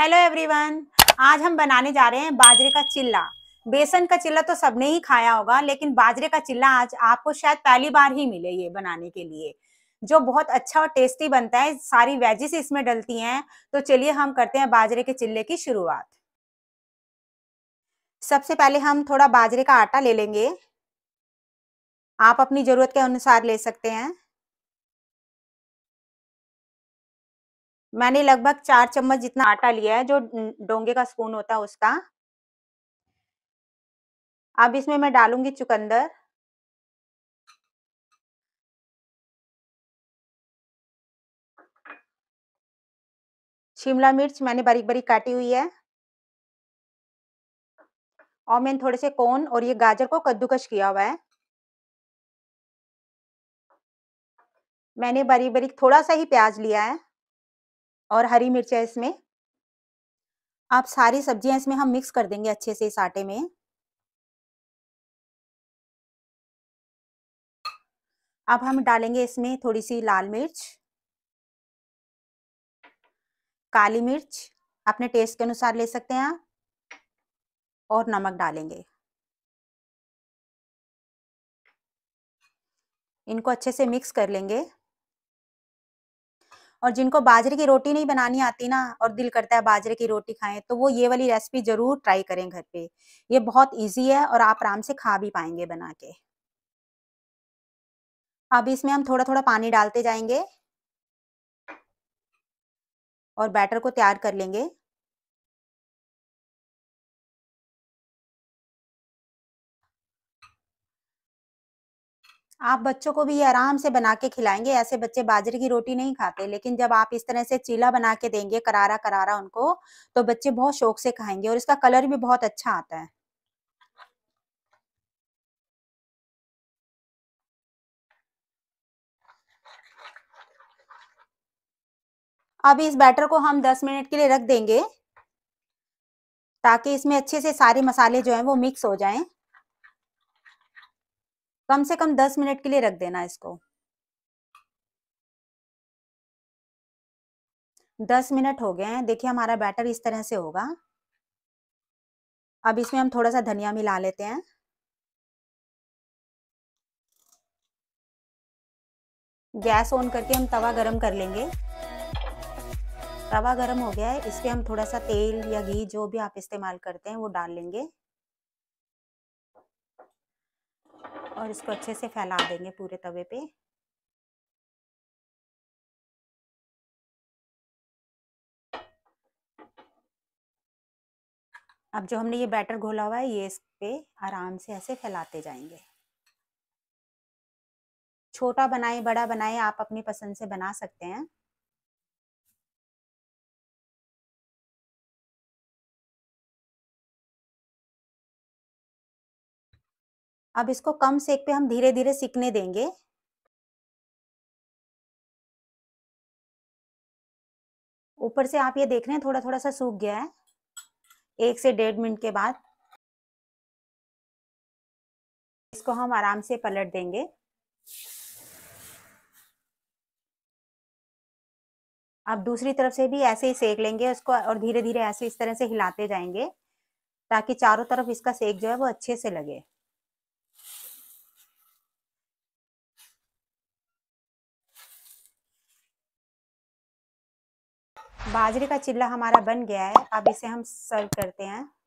hello everyone आज हम बनाने जा रहे हैं बाजरे का चिल्ला बेसन का चिल्ला तो सबने ही खाया होगा लेकिन बाजरे का चिल्ला आज आपको शायद पहली बार ही मिले ये बनाने के लिए जो बहुत अच्छा और टेस्टी बनता है सारी वेजिस इसमें डलती हैं तो चलिए हम करते हैं बाजरे के चिल्ले की शुरुआत सबसे पहले हम थोड़ा बाजरे का आटा ले लेंगे आप अपनी जरूरत के अनुसार ले सकते हैं मैंने लगभग चार चम्मच जितना आटा लिया है जो डोंगे का स्पून होता है उसका अब इसमें मैं डालूंगी चुकंदर शिमला मिर्च मैंने बारीक बारीक काटी हुई है और मैंने थोड़े से कोन और ये गाजर को कद्दूकश किया हुआ है मैंने बारीक बारीक थोड़ा सा ही प्याज लिया है और हरी मिर्च है इसमें आप सारी सब्जियां इसमें हम मिक्स कर देंगे अच्छे से इस आटे में अब हम डालेंगे इसमें थोड़ी सी लाल मिर्च काली मिर्च अपने टेस्ट के अनुसार ले सकते हैं आप और नमक डालेंगे इनको अच्छे से मिक्स कर लेंगे और जिनको बाजरे की रोटी नहीं बनानी आती ना और दिल करता है बाजरे की रोटी खाएं तो वो ये वाली रेसिपी जरूर ट्राई करें घर पे ये बहुत इजी है और आप आराम से खा भी पाएंगे बना के अब इसमें हम थोड़ा थोड़ा पानी डालते जाएंगे और बैटर को तैयार कर लेंगे आप बच्चों को भी ये आराम से बना के खिलाएंगे ऐसे बच्चे बाजरे की रोटी नहीं खाते लेकिन जब आप इस तरह से चीला बना के देंगे करारा करारा उनको तो बच्चे बहुत शौक से खाएंगे और इसका कलर भी बहुत अच्छा आता है अब इस बैटर को हम 10 मिनट के लिए रख देंगे ताकि इसमें अच्छे से सारे मसाले जो हैं वो मिक्स हो जाएं कम से कम दस मिनट के लिए रख देना इसको दस मिनट हो गए हैं देखिए हमारा बैटर इस तरह से होगा अब इसमें हम थोड़ा सा धनिया मिला लेते हैं गैस ऑन करके हम तवा गरम कर लेंगे तवा गरम हो गया है इस पर हम थोड़ा सा तेल या घी जो भी आप इस्तेमाल करते हैं वो डाल लेंगे और इसको अच्छे से फैला देंगे पूरे तवे पे अब जो हमने ये बैटर घोला हुआ है ये इस पे आराम से ऐसे फैलाते जाएंगे छोटा बनाए बड़ा बनाए आप अपनी पसंद से बना सकते हैं अब इसको कम सेक पे हम धीरे धीरे सीखने देंगे ऊपर से आप ये देख रहे हैं थोड़ा थोड़ा सा सूख गया है एक से डेढ़ मिनट के बाद इसको हम आराम से पलट देंगे अब दूसरी तरफ से भी ऐसे ही सेक लेंगे उसको और धीरे धीरे ऐसे इस तरह से हिलाते जाएंगे ताकि चारों तरफ इसका सेक जो है वो अच्छे से लगे बाजरे का चिल्ला हमारा बन गया है अब इसे हम सर्व करते हैं